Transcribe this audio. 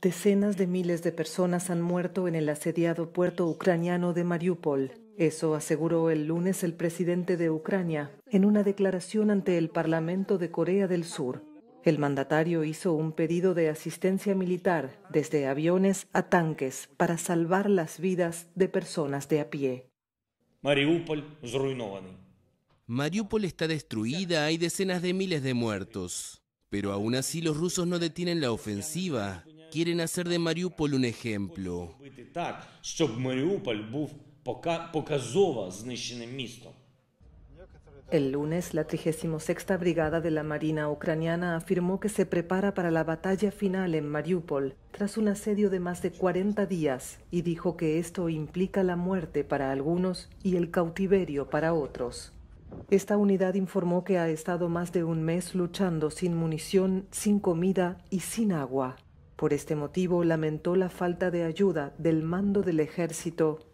Decenas de miles de personas han muerto en el asediado puerto ucraniano de Mariupol. Eso aseguró el lunes el presidente de Ucrania en una declaración ante el Parlamento de Corea del Sur. El mandatario hizo un pedido de asistencia militar desde aviones a tanques para salvar las vidas de personas de a pie. Mariupol está destruida, hay decenas de miles de muertos. Pero aún así los rusos no detienen la ofensiva. Quieren hacer de Mariupol un ejemplo. El lunes, la 36 Brigada de la Marina ucraniana afirmó que se prepara para la batalla final en Mariupol tras un asedio de más de 40 días y dijo que esto implica la muerte para algunos y el cautiverio para otros. Esta unidad informó que ha estado más de un mes luchando sin munición, sin comida y sin agua. Por este motivo lamentó la falta de ayuda del mando del ejército